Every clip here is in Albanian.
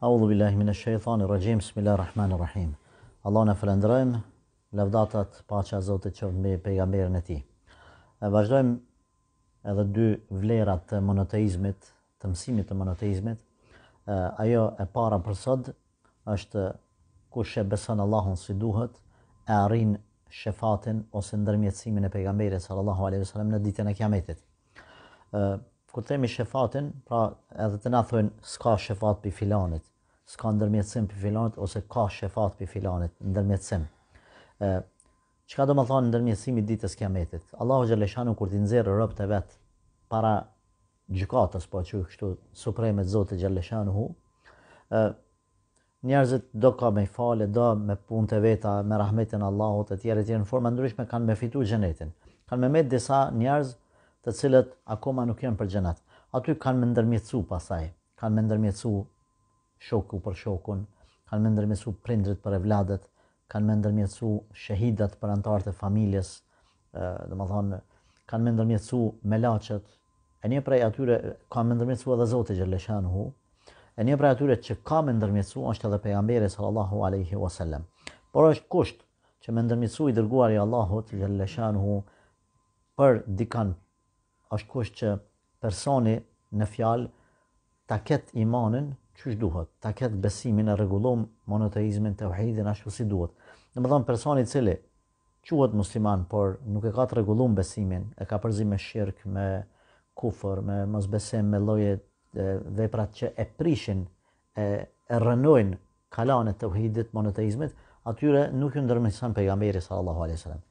Audhu billahi min e rajim, rëgjim, smila rahman e rahim. Allah në falendrojmë, levdatat, a zotit që me pejgamberin e ti. E vazhdojmë edhe dy vlerat të monoteizmit, të mësimit të monoteizmit. E, ajo e para për sot është kush e beson Allahun si duhet, e arrin shëfatin ose ndërmjetësimin e pejgamberit sallallahu alaihi wasallam në ditën e kiametit kur themi shefatin, pra edhe të na thojnë s'ka shefat p'i filanit, s'ka ndërmjetësim p'i filanit, ose ka shefat p'i filanit, ndërmjetësim. ë Çka do më thonë ndërmjetësimi ditës kiametit? Allahu Gjeleshanu kur t'i nëzirë rëbë e vetë para gjykatës, po që kështu supremet Zotë Gjeleshanu hu, njerëzit do ka me falë, do me punë të veta, me rahmetin Allahot e tjere tjere në formë, ndryshme kanë me fitu gjenetin. Kanë me disa njerëz, të cilët akoma nuk janë për xhenet. Aty kanë më ndërmjetsu pasaj, kanë më ndërmjetsu shoku për shokun, kanë më ndërmjetsu prindrit për evladet, kanë më ndërmjetsu shahidat për anëtarët e familjes, ë, domethënë kanë më ndërmjetsu me laçet. E një prej atyre ka më ndërmjetsu edhe Zoti xhelashanuhu. E një prej atyre që ka më ndërmjetsu është edhe pejgamberi sallallahu alaihi wasallam. Por është kusht që më ndërmjetsu i i Allahut xhelashanuhu për dikan është kush që personi në fjalë ta ketë imanin qysh duhet, ta ketë besimin e rregullom monoteizmin të uhidin ashtu si duhet. Në më i personi cili quhet musliman, por nuk e ka të rregullum besimin, e ka përzim me shirk, me kufër, me mosbesim, me lloje veprat që e prishin, e, e rënojnë kalanet të uhidit monoteizmit, atyre nuk ju ndërmësan pejgamberi sallallahu alajhi wasallam.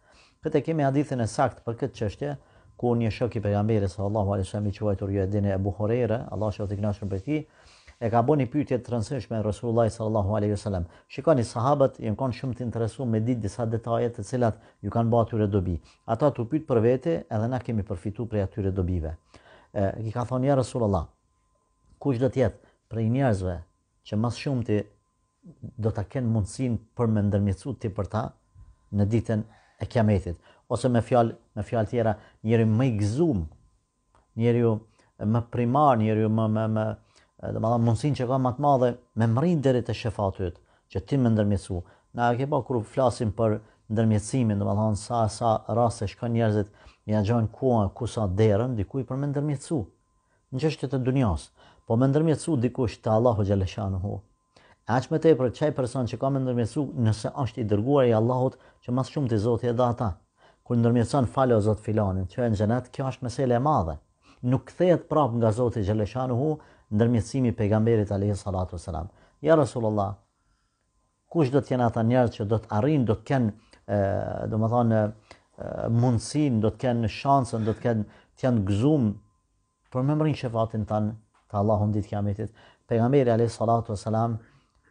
Këtë kemi hadithin e sakt për këtë çështje, ku një shok i pejgamberit sallallahu alaihi wasallam i quajtur ju e Abu Huraira, Allahu të kënaqshëm për ti, e ka bënë pyetje të e Resulullah sallallahu alaihi wasallam. Shikoni sahabët janë kanë shumë të interesuar me ditë disa detaje të cilat ju kanë bërë atyre dobi. Ata tu pyet për vete, edhe na kemi përfituar prej atyre dobive. E i ka thonë ja Resulullah, kush do të jetë për i njerëzve që më shumë ti do ta ken mundsinë për më ndërmjetësu ti për ta në ditën e kiametit ose me fjalë me fjalë tjera, njëri më i gëzuar, njëri më primar, njëri më më më do të thonë mundsinë që ka më të madhe me mrin deri te yt, që ti më ndërmjetsu. Na ke pa kur flasim për ndërmjetësimin, do të thonë sa sa raste shkon njerëzit ja gjon kuan ku sa derën dikujt për më ndërmjetsu. Në çështjet e dunjos, po më ndërmjetsu dikush te Allahu xhaleshanuhu. Aq më tepër çaj person që ka më ndërmjetsu nëse është i dërguar i Allahut që më shumë ti Zoti e dha ata ndërmjetson falë o Zot filanin që në Xhenat kjo është mesela e madhe nuk kthehet prap nga Zoti Xaleshanu ndërmjetësimi pejgamberit alayhi salatu selam ja rasulullah kush do të jenë ata njerëz që do të arrijnë do të kenë do të thonë mundsinë do të kenë shansën do të kenë të janë gzuëm për mërrin shëfavatin tan të Allahun ditë kiametit pejgamberi alayhi salatu selam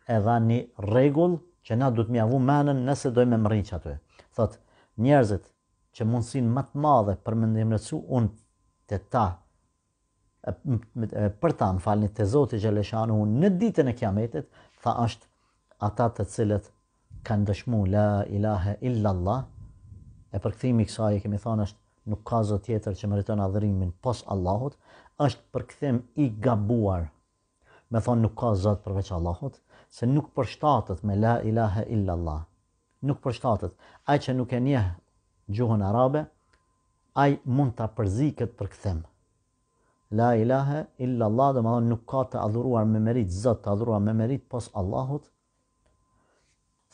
e dha një rregull që na duhet avu menë nëse dojmë mërrinj atë thot njerëzit që mundësin më të madhe për më ndimrecu unë të ta, për ta në falni të Zotë Gjeleshanu unë në ditën e kiametit, tha është ata të cilët kanë dëshmu la ilahe illa Allah, e për këthimi kësaj e kemi thonë është nuk ka zot tjetër që mëriton adhërimin pos Allahut, është për këthim i gabuar, me thonë nuk ka zot përveç Allahut, se nuk përshtatët me la ilahe illa Allah, nuk përshtatët, aj që nuk e njehë gjuhën arabe, ai mund ta përzi këtë për kthem. La ilahe illa Allah, do të thonë nuk ka të adhuruar me merit Zot, të adhuruar me merit pos Allahut.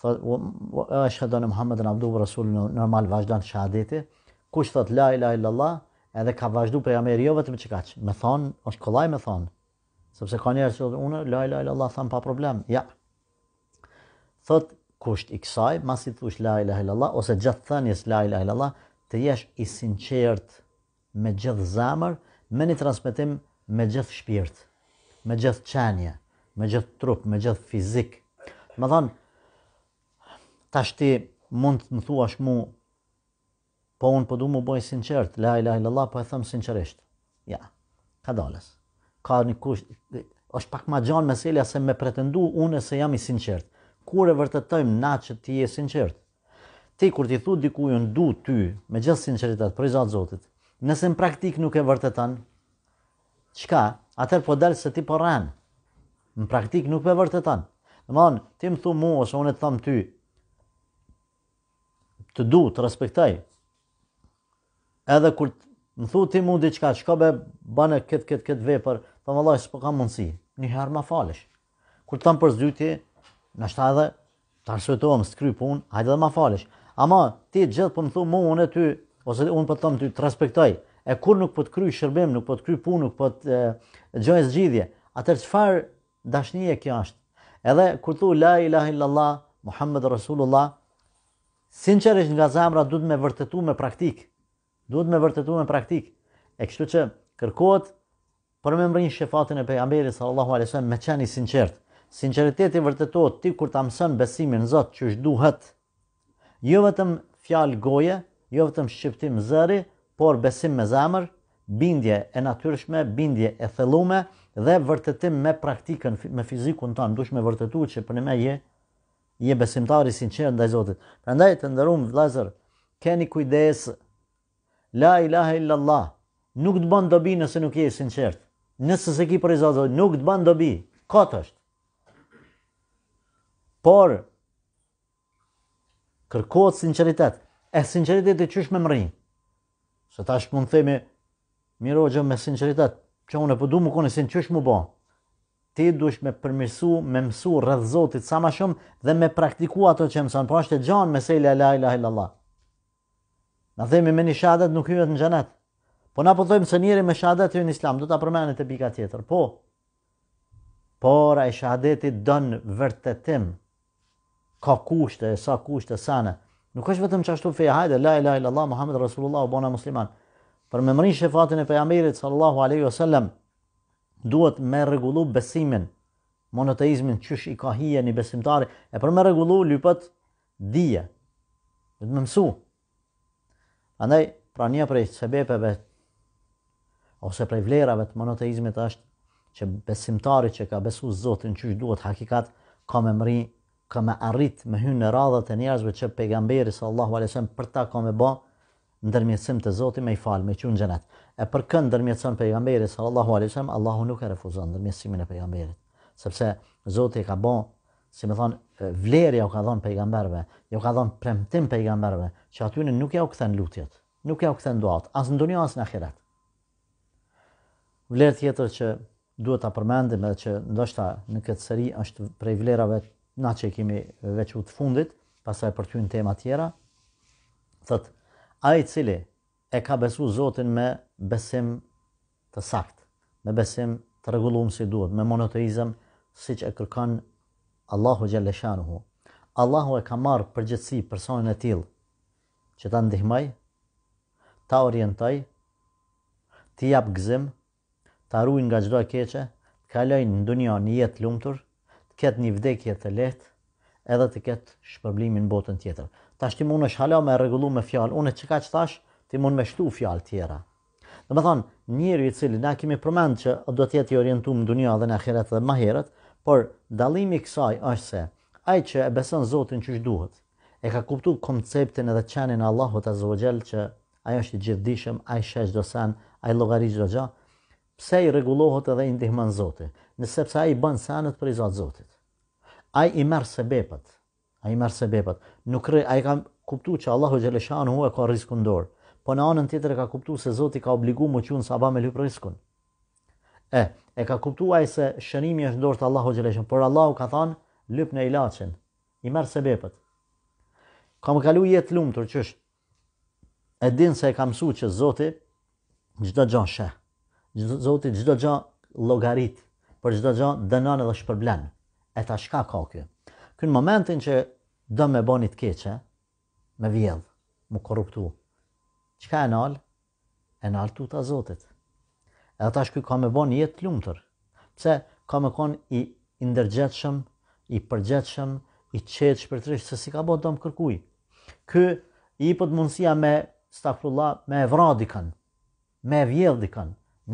Fa wa ashhadu an Muhammadan abdu wa rasuluhu normal vazhdon shahadete. Kush thot la ilahe illa Allah, edhe ka vazhdu për jamë rjo vetëm çkaç. Me thon, është kollaj me thon. Sepse ka njerëz që unë la ilahe illa Allah tham pa problem. Ja. Thot kusht i kësaj, mas i thush la ilaha illallah ose gjatë thënies la ilaha illallah të jesh i sinqert me gjithë zamër, me një transmitim me gjithë shpirt, me gjithë qenje, me gjithë trup, me gjithë fizik. Më thonë, të ashti mund të më thuash mu, po unë po du mu bojë sinqert, la ilaha illallah, po e thëmë sinqeresht. Ja, ka dalës. Ka një kush, është pak ma gjanë meselja se me pretendu unë e se jam i sinqert kur e vërtetojmë na që ti je sinqert. Ti kur ti thu dikujt un du ty me gjithë sinqeritet për Zot Zotit, nëse në praktik nuk e vërteton, çka? Atëherë po dal se ti po rën. Në praktik nuk e vërteton. Domthon, ti më thu mua ose unë të them ty të du, të respektoj. Edhe kur më thu ti mund diçka, çka be bane këtë këtë këtë vepër, thon vallahi s'po ka mundësi. Një herë ma falesh. Kur të për zytje, në shta edhe të arsvetohem, së të kry pun, hajde dhe ma falesh. Ama ti gjithë për po më thu mu unë e ty, ose unë për po të thëmë ty të respektoj, e kur nuk për po të kry shërbim, nuk për të kry pun, nuk për të gjojnë zgjidhje, atër qëfar dashnije kjo është? Edhe kur thu la ilaha illallah, Muhammed Rasulullah, sincerisht nga zamra du të me vërtetu me praktik, du të me vërtetu me praktik, e kështu që kërkot për me mbrin e pejamberi sallallahu alesuem me qeni sinqert, sinceriteti vërtetot ti kur të amësën besimin në që është duhet, jo vetëm fjalë goje, jo vetëm shqiptim zëri, por besim me zamër, bindje e natyrshme, bindje e thelume, dhe vërtetim me praktikën, me fizikun tonë, duhet me vërtetu që për në me je, je besimtari sinqert ndaj Zotët. Të të ndërum, vlazër, keni kujdes, la ilaha illallah, nuk të bën dobi nëse nuk je sinqert. nëse se ki për i Zotët, nuk të bën dobi, këtë është, por kërkohet sinceritet. E sinceritet e qysh me mërin. Se ta është mund themi, miro gjë me sinceritet, që unë e përdu po më e sinë qysh më bo. Ti dush me përmirsu, me mësu zotit sa ma shumë dhe me praktiku ato që mësën, po është e gjanë me sejle la ila ila Allah. Në themi me një shadet nuk hyvet në gjenet. Po na po thojmë se njëri me shahadet e në islam, do të apërmenit e bika tjetër, po. Por a i shahadetit dënë vërtetim, ka kushte, sa kushte, sene. Nuk është vetëm çashtu feja, hajde, la ilaha illallah, Muhammed Rasulullah, bona musliman. Për me mërin shefatin e pejgamberit sallallahu alaihi wasallam, duhet me regullu besimin, monoteizmin, qysh i ka hije një besimtari, e për me regullu lupët dhije, Do të më mësu. Andaj, pra një prej sebepeve, ose prej vlerave të monoteizmit është, që besimtari që ka besu zotin, qysh duhet hakikat, ka me ka me arrit me hynë në radhët e njerëzve që pejgamberi sallallahu alajhi wasallam për ta ka me bë ndërmjetësim të Zotit me i fal me qun xhenet. E për kë ndërmjetson pejgamberi sallallahu alajhi wasallam, Allahu nuk e refuzon ndërmjetësimin e pejgamberit. Sepse Zoti e ka ba, si më thon, vlerë ja u ka dhënë pejgamberve, ja u ka dhënë premtim pejgamberve, që aty nuk ja u kthen lutjet, nuk ja u kthen duat, as në dunja as në ahiret. Vlerë tjetër që duhet ta përmendim edhe që ndoshta në këtë seri është prej vlerave na që kemi veç u të fundit, pasaj për ty në tema tjera, thët, a i cili e ka besu Zotin me besim të sakt, me besim të regullum si duhet, me monoteizm si që e kërkan Allahu Gjeleshanuhu. Allahu e ka marë përgjithësi personin e tilë që ta ndihmaj, ta orientaj, ti jap gzim, ta ruin nga gjdoj keqe, të kaloj në dunja një jetë lumëtur, ketë një vdekje të lehtë edhe të ketë shpërblimin botën tjetër. Ta shtim unë është hala me regullu me fjalë, unë e që ka që thash, ti mund me shtu fjalë tjera. Dhe me thonë, njëri i cili, na kemi përmend që do tjetë i orientu më dunia dhe në akiret dhe maheret, por dalimi kësaj është se, aj që e besën Zotin që është duhet, e ka kuptu konceptin edhe qenin Allahot e Zogjel që ai është gjithdishëm, aj shesh do sen, aj logarit do gja, pse i regullohet edhe i ndihman Zotit, nëse pse aj i bën senet për i Zotit ai i merr sebepat. Ai i merr sebepat. Nuk rë, ai ka kuptuar që Allahu hu e ka rrezikun dor Po në anën tjetër e ka kuptu se Zoti ka obligu më qunë sa ba me lypë riskun. E, e ka kuptu a se shënimi është dor të Allahu Gjeleshën, por Allahu ka thanë lypë në ilacin, i merr sebepat Kam kalu jetë lumë tërë qështë, e dinë se e ka su që Zoti gjdo gjo shë, Zoti gjdo gjo logarit, për gjdo gjo dënan edhe shpërblenë e ta shka ka kjo. Kënë në momentin që do me boni të keqe, me vjedh, mu korruptu, që ka e nalë, e nalë tuta zotit. E ta shkuj ka me bën jetë të lumëtër, pëse ka me konë i indërgjetëshëm, i përgjetëshëm, i qetë shpërtërishë, se si ka bo dëmë kërkuj. Kë i pët mundësia me stafrulla, me evradikën, me vjedhë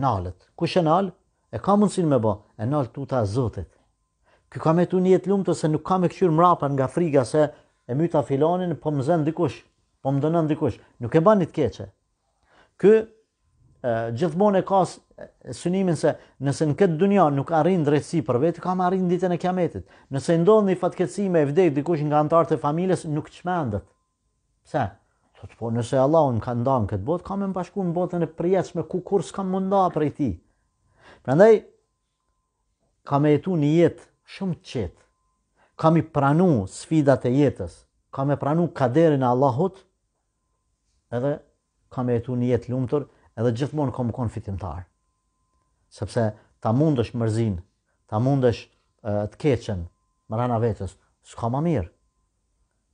nalët. Kjo e nalë, e ka mundësin me bo, e nalë tuta zotit. Kë ka me të njëtë lumë të se nuk ka me këqyrë mrapën nga friga se e myta filanin, po më zënë dikush, po më dënën dikush. Nuk e banit keqe. Kë gjithmon gjithmonë e ka synimin se nëse në këtë dunja nuk arrin drejtësi për vetë, ka me arrin ditën e kiametit. Nëse ndonë një fatkeci me e vdekë dikush nga antartë e familjes, nuk qmendët. Pse? Thot, po nëse Allah unë ka ndanë këtë botë, ka me më bashku në botën e prijeqme, ku kur s'ka munda prej ti. Prendaj, ka me jetu një jetë Shumë qetë, kam i pranu sfidat e jetës, kam e pranu kaderin e Allahut, edhe kam e jetu një jetë lumëtur, edhe gjithmonë kam më konë fitimtar. Sepse ta mundësh mërzin, ta mundësh të keqen mërana vetës, s'ka ma mirë,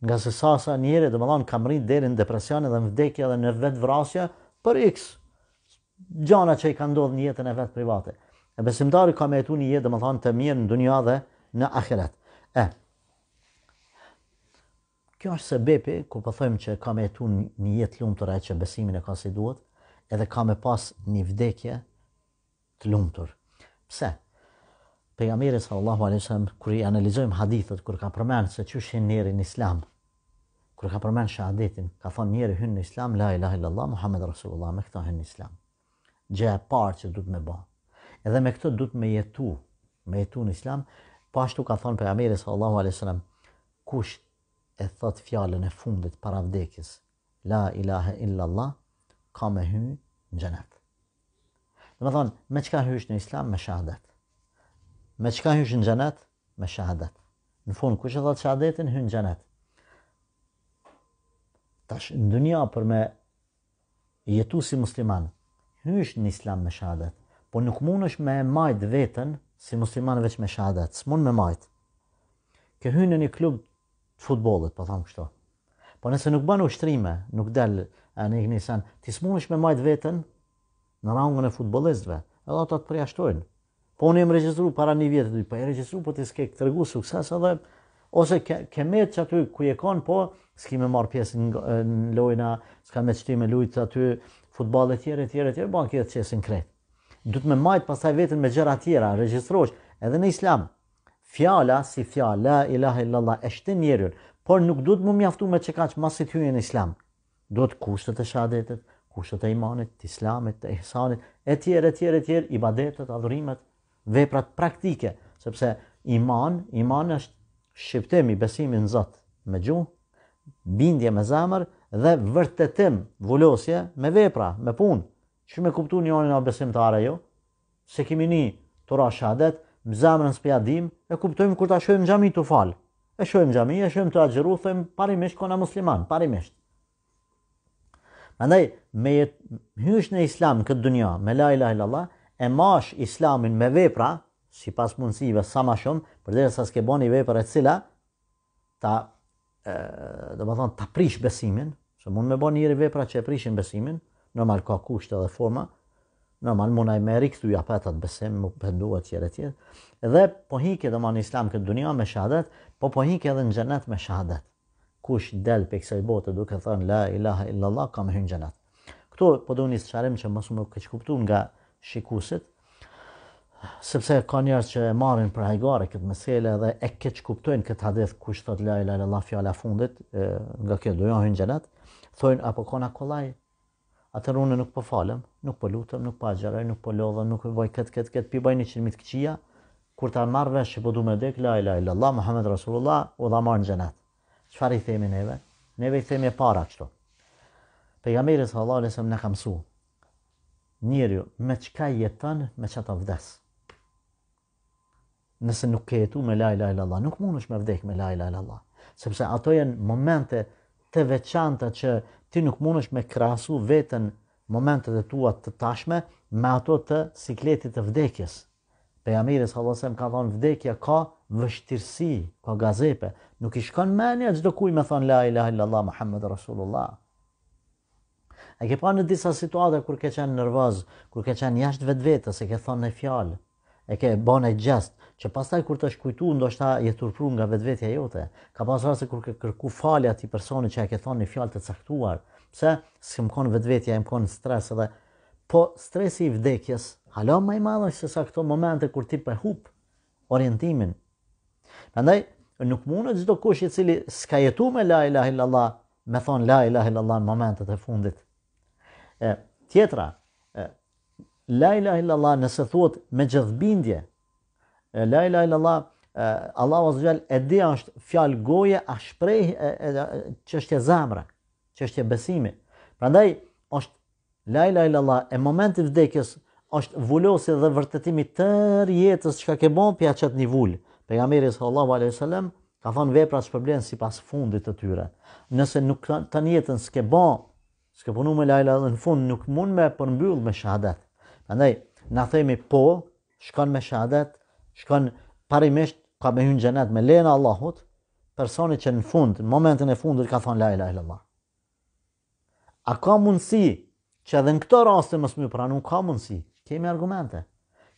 nga se sa sa njerë dhe më lanë kam rinë derin në depresjane dhe në vdekja dhe në vetë vrasja për x gjana që i ka ndodhë një jetën e vetë private. E besimtari ka me jetu një jetë, dhe më thanë, të mirë në dunja dhe në akheret. E, kjo është se bepi, ku përthojmë po që ka me jetu një jetë lumë të rejtë që besimin e ka si duhet, edhe ka me pas një vdekje të lumë Pse? Për sallallahu mirë, wasallam kur kër i analizojmë hadithët, kër ka përmenë se që shenë njerë në islam, kër ka përmenë shahadetin, ka thonë njerë hynë në islam, la ilaha illallah, Muhammed Rasulullah, me këta hynë në islam. Gje e parë që duhet me bërë edhe me këtë duhet të me jetu, me jetu në islam, po ashtu ka thonë për Ameri sallallahu alaihi sallam, kush e thot fjallën e fundit para vdekis, la ilaha illallah, ka me hy në gjenet. Dhe me thonë, me qka hysh në islam, me shahadet. Me qka hysh në gjenet, me shahadet. Në fund, kush e thot shahadetin, hy në gjenet. Tash, në dunja për me jetu si musliman, hysh në islam me shahadet po nuk mund është me majt vetën, si musliman veç me shahadet, së mund me majt. Ke hynë në një klub të futbolit, po thamë kështo. Po nëse nuk banë ushtrime, nuk delë e një një sen, ti së është me majt vetën në rangën e futbolistve, edhe ato të përjashtojnë. Po unë jem regjistru para një vjetë, po e regjistru, po ti s'ke këtë rëgu sukses edhe, ose ke, ke metë që aty ku je konë, po s'ki me marë pjesë në, lojna, s'ka me qëti me lujtë aty, futbol e tjere, tjere, tjere, banë kjetë qesin du të me majtë pasaj vetën me gjëra tjera, regjistrosh, edhe në islam, fjala si fjala, la ilaha illallah, eshte njerën, por nuk du të mu mjaftu me që ka që masit hyje në islam. Du të kushtet e shadetet, kushtet e imanit, të islamit, të ihsanit, e tjere, tjere, tjere, i badetet, adhurimet, veprat praktike, sepse iman, iman është shqiptemi, i besimin në zëtë me gjuhë, bindje me zamër dhe vërtetim vullosje me vepra, me punë që me kuptu një onin a besimtare jo, se kemi një të ra shadet, më zemrën së e kuptojmë kur ta shohim gjami të falë. E shohim gjami, e shohim të agjeru, thëmë parimisht kona musliman, parimisht. Andaj, me jetë hysh në islam këtë dunja, me la ilah ilallah, e mash islamin me vepra, si pas mundësive sa ma shumë, për dhe sa s'ke bo vepra e cila, ta, e, dhe më thonë, ta prish besimin, se mund me bo njëri vepra që e prishin besimin, normal ka kusht edhe forma, normal muna i meri këtu ja atë besim, më pëndu e tjere tjere, dhe po hike dhe ma në islam këtë dunia me shahadet, po po hike edhe në gjenet me shahadet. Kush del për kësaj bote duke thënë la ilaha illallah kam hynë gjenet. Këtu po doni një sëqarim që mos u këtë kuptuar nga shikusit, sepse ka njerëz që e marrin për hajgare këtë meselë dhe e keq kuptojnë këtë hadith kush thot la ilaha illallah fjala fundit nga kjo do ja hyn xhenet thoin apo kona kollaj atër unë nuk po falem, nuk po lutëm, nuk po agjeroj, nuk po lodhëm, nuk po bëj këtë, këtë, këtë, pi bëj një qënë mitë këqia, kur ta marrë vesh që po du me dek, la ila ila Allah, Muhammed Rasulullah, u dha marrë në gjenet. Qëfar i themi neve? Neve i themi e para qëto. Pejgamberi së Allah, lesëm në kam su, njërju, me qka jetën, me qëta vdes. Nëse nuk ke me la ila ila Allah, nuk mund është me vdek me la ila ila Allah. Sepse ato jenë momente të veçanta që ti nuk mundesh me krasu vetën momentet e tua të tashme me ato të sikletit të vdekjes. Pejgamberi sallallahu alajhi wasallam ka thënë vdekja ka vështirësi, ka gazepe, nuk i shkon mendja çdo kuj me thon la ilaha illallah muhammedur rasulullah. A ke pa në disa situata kur ke qenë nervoz, kur ke qenë jashtë vetvetes e ke thonë një fjalë, e ke e gjest që pastaj kur të shkujtu ndoshta je turpruar nga vetvetja jote. Ka pas raste kur ke kërku falje t'i personi që e ke thonë një fjalë të caktuar, pse s'kam kon vetvetja, jam mkon stres edhe po stresi i vdekjes. Halo më i madh se sa këto momente kur ti po e orientimin. Prandaj nuk mundet çdo kush i cili s'ka jetuar me la ilaha illallah me thon la ilaha illallah në momentet e fundit. E tjetra, La ilaha illallah nëse thuhet me gjithbindje. La ilaha illallah Allahu azza jall e di është fjalë goje a shpreh çështje zemre, çështje besimi. Prandaj është la ilaha illallah e momenti i vdekjes është vulosi dhe vërtetimi tërë jetës çka ke bën pja çet nivul. Pejgamberi sallallahu alaihi wasallam ka thonë vepra shpërblen si pas fundit të tyre. Nëse nuk të njetën s'ke ba, s'ke punu me lajla dhe në fund, nuk mund me përmbyll me shahadet. Andaj, na themi po, shkon me shahadet, shkon parimisht ka me hynë gjenet me lena Allahut, personi që në fund, në momentin e fundit ka thonë la ilaha illallah. A ka mundësi që edhe në këto raste mos më pranon ka mundësi? Kemi argumente.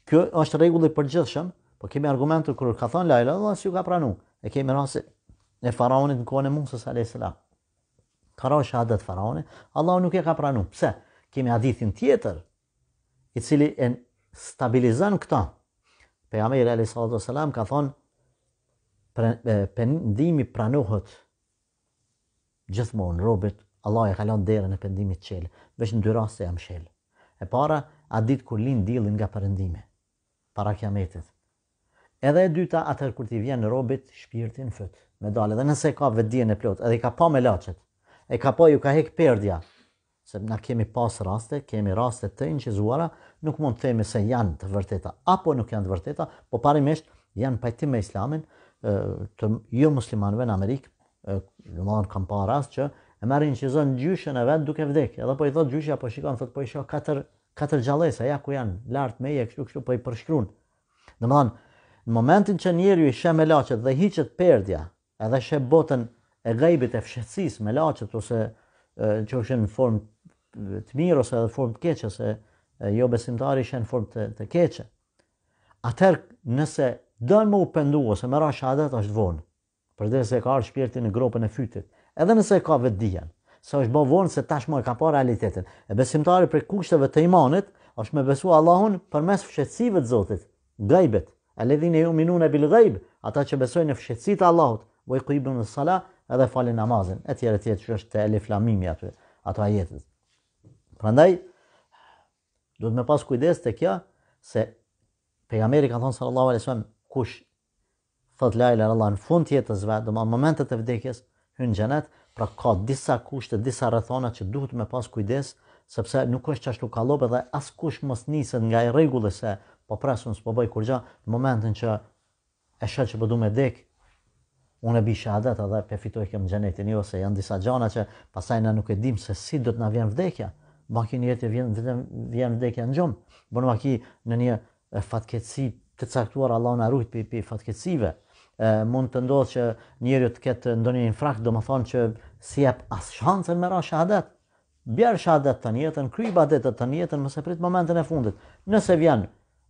Kjo është rregulli i përgjithshëm, po kemi argumente kur ka thonë la ilaha illallah si u ka pranu. E kemi raste e faraonit në kohën e Musa alayhis salam. Ka rënë shahadet faraoni, Allahu nuk e ka pranu. Pse? Kemi hadithin tjetër i cili e stabilizan këta. Pejgamberi alayhi salatu wasalam ka thonë pendimi pranohet gjithmonë robit, Allah e ka lënë derën e pendimit qelë, veç në dy raste jam shel. E para, a ditë kur linë dilin nga përëndime, para kiametit. Edhe e dyta, atër kur ti vjen robit, shpirtin fët, me dalë. Dhe nëse ka vëdien e plot, edhe i ka pa me lachet, e ka pa ju ka hek perdja, se na kemi pas raste, kemi raste të inqizuara, nuk mund të themi se janë të vërteta apo nuk janë të vërteta, por parimisht janë pajtim me Islamin të jo muslimanëve në Amerikë, do të thonë pa rast raste që e marrin zonë gjyshen e vetë duke vdek. Edhe po i thot gjyshi apo shikon thot po i shoh katër katër gjallësa, ja ku janë lart meje kështu kështu po i përshkruan. Do të thonë në momentin që njeriu i me elaçet dhe hiqet perdja, edhe shë botën e gajbit e fshetsis me laqet ose në që është në formë të mirë ose edhe formë të keqe, se jo besimtari në formë të, të keqe. Atër, nëse dënë më u ose më ra është vonë, për dhe se ka arë shpirti në gropën e fytit, edhe nëse ka vetë dijen, se është bë vonë se tashmë e ka pa realitetin. E besimtari për kushteve të imanit, është me besu Allahun për mes të zotit, gajbet, e ledhin e ju minu në bil ghaib, ata që besojnë në të Allahut, vojku i sala, edhe falin namazin, e tjere që është të eliflamimi atë, ato ajetët. Prandaj duhet me pas kujdes te kjo se pejgamberi ka thon sallallahu alaihi wasallam kush thot la ilaha illallah në fund jetës vetë, do të thonë momentet e vdekjes hyn xhenet, pra ka disa kushte, disa rrethona që duhet me pas kujdes sepse nuk është çashtu kallop edhe askush mos niset nga i rregullë se po presun s'po bëj kur gjë në momentin që e shoh që po duhet me dek unë e bi shahadat edhe përfitoj këmë gjenetin jo se janë disa gjana që pasajna nuk e dim se si do të na vjen vdekja makin jetë e vjen, vjen, vjen vdekja në gjumë, bon maki në një fatkeci të caktuar Allah në arrujt për, për fatkecive, e, mund të ndodhë që njerëjo të ketë ndonjë një infrakt, do më thonë që si jep asë shancën me ra shahadet, bjerë shahadet të njëtën, kry badet të njëtën, mëse prit momentin e fundit, nëse vjen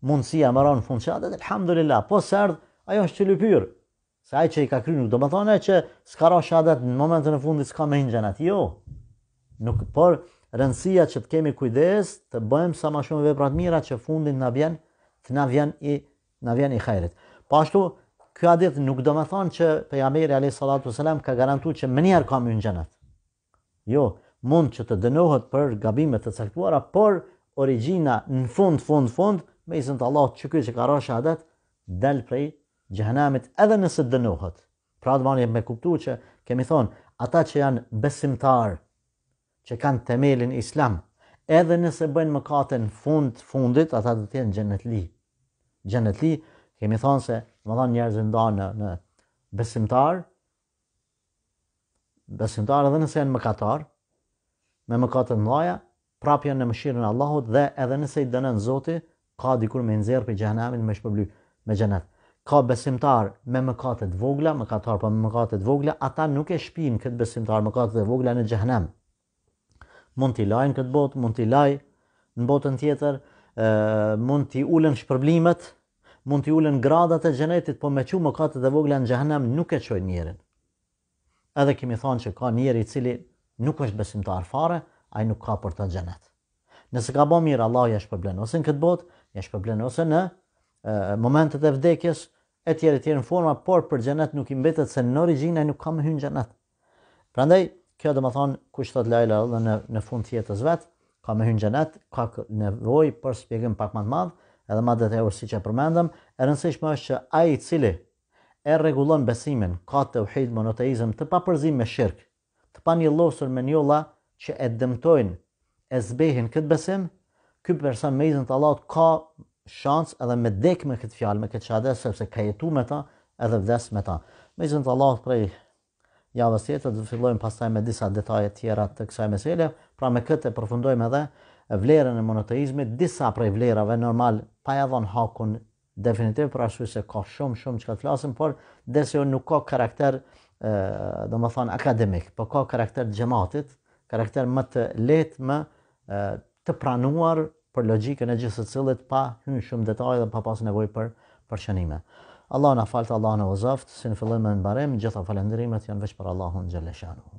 mundësia më ra në fund shahadet, alhamdulillah, po së ardhë, ajo është që lupyr, se ai që i ka kry nuk do më thonë e që s'ka ra shahadet në momentin e fundit s'ka me hingjenet, jo, nuk, por, rëndësia që të kemi kujdes, të bëjmë sa ma shumë veprat mira që fundin në vjen, të në vjen i, në vjen i kajrit. Pashtu, po kjo adit nuk do me thonë që për jameri a.s. ka garantu që më njerë ka më në gjenet. Jo, mund që të dënohet për gabimet të caktuara, por origina në fund, fund, fund, me isën të Allah që kjo që ka rrë shahadet, del prej gjëhenamit edhe nëse dënohet. Pra të me kuptu që kemi thonë, ata që janë besimtarë, që kanë temelin islam, edhe nëse bëjnë mëkate në fund fundit, ata do të jenë xhenetli. Xhenetli, kemi thënë se, më thonë njerëzit ndanë në, në besimtar, besimtar edhe nëse janë mëkatar, me mëkate të mëdha, prapë janë në mëshirën e Allahut dhe edhe nëse i dënon Zoti, ka dikur me nxjerr për xhenamin me shpërbly me xhenet. Ka besimtar me mëkate të vogla, mëkatar pa mëkate të vogla, ata nuk e shpinë këtë besimtar mëkate të vogla në xhenem mund t'i lajnë këtë botë, mund t'i laj në botën tjetër, mund t'i ulen shpërblimet, mund t'i ulen gradat e gjenetit, po me që më katët dhe vogla në gjëhenem nuk e qojnë njerën. Edhe kemi thonë që ka njerë i cili nuk është besim të arfare, a i nuk ka për të gjenet. Nëse ka bo mirë, Allah jash përblenë, ose në këtë botë, jash përblenë, ose në e, momentet e vdekjes, e tjerë e tjerë në forma, por për gjenet nuk i mbetet se në origjina nuk ka më hynë gjenet. Prandaj, kjo dhe më thonë, kush thot lajla dhe në, në fund të jetës vetë, ka me hynë gjenet, ka nevoj për spjegim pak më të madhë, edhe ma dhe të eurë si që përmendëm, e rëndësishme është që aji cili e regulon besimin, ka të uhid monoteizm të papërzim me shirkë, të pa një losur me njolla që e dëmtojnë, e zbehin këtë besim, ky përsa me izin të Allahut ka shans edhe me dekë me këtë fjalë, me këtë çadë sepse ka jetuar me ta edhe vdes me ta. Me izin të Allahut prej javës tjetër do të fillojmë pastaj me disa detaje tjera të kësaj mesele, pra me këtë e përfundojmë edhe vlerën e monoteizmit, disa prej vlerave normal pa ia dhon hakun definitiv, pra shu se ka shumë shumë që ka të flasim, por desi nuk ka karakter e, do më thonë akademik, po ka karakter gjematit, karakter më të letë më të pranuar për logikën e gjithë të cilët pa hyrë shumë detaj dhe pa pas nevojë për për shënime. Allah na falë të Allah në vëzaftë, në fillim e në barem, gjitha falendrimet janë veç për Allahun Gjeleshanu.